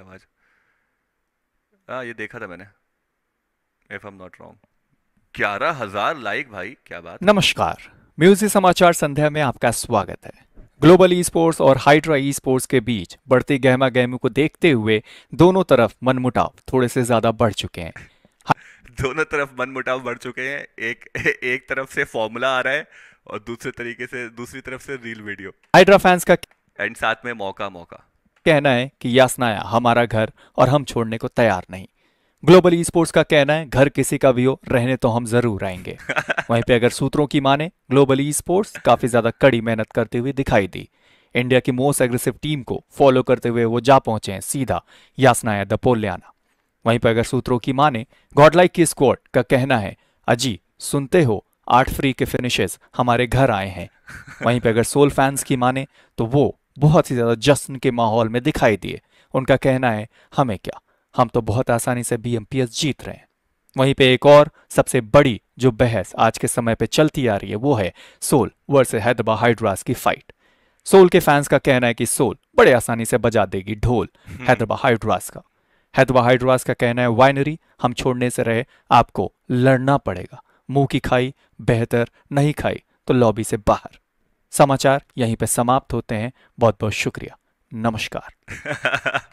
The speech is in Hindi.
आवाज़ हाँ ये देखा था मैंने if I am not wrong ग्यारह हजार लाइक भाई क्या बात नमस्कार म्यूजिक समाचार संध्या में आपका स्वागत है ग्लोबल ई स्पोर्ट्स और हाइड्रा ई स्पोर्ट्स के बीच बढ़ती गहमा गहमी को देखते हुए दोनों तरफ मनमुटाव थोड़े से ज्यादा बढ़ चुके हैं दोनों तरफ मनमुटाव बढ़ चुके हैं एक एक तरफ से फॉर्मूला आ रहा है और दूसरे तरीके से दूसरी तरफ से रील वीडियो हाइड्रा फैंस का एंड साथ में मौका मौका कहना है कि यासनाया हमारा घर और हम छोड़ने को तैयार नहीं ग्लोबल स्पोर्ट्स का कहना है घर किसी का भी हो रहने तो हम जरूर आएंगे वहीं पे अगर सूत्रों की माने ग्लोबल स्पोर्ट्स काफी ज्यादा कड़ी मेहनत करते हुए दिखाई दी इंडिया की मोस्ट एग्रेसिव टीम को फॉलो करते हुए वो जा पहुंचे हैं सीधा यासनाया दपोल्याना वहीं पर अगर सूत्रों की माने गॉडलाइक की स्क्वाड का कहना है अजी सुनते हो आठ फ्री के फिनिशेस हमारे घर आए हैं वहीं पर अगर सोल फैंस की माने तो वो बहुत ही ज़्यादा जश्न के माहौल में दिखाई दिए उनका कहना है हमें क्या हम तो बहुत आसानी से बीएमपीएस जीत रहे हैं वहीं पे एक और सबसे बड़ी जो बहस आज के समय पे चलती आ रही है वो है सोल वर्सेस हैदराबाद हाइड्रास की फाइट सोल के फैंस का कहना है कि सोल बड़े आसानी से बजा देगी ढोल हम्म। हैदराबाद हाइड्रास का हैदराबाद हाइड्रास का कहना है वाइनरी हम छोड़ने से रहे आपको लड़ना पड़ेगा मुंह की खाई बेहतर नहीं खाई तो लॉबी से बाहर समाचार यहीं पर समाप्त होते हैं बहुत बहुत शुक्रिया नमस्कार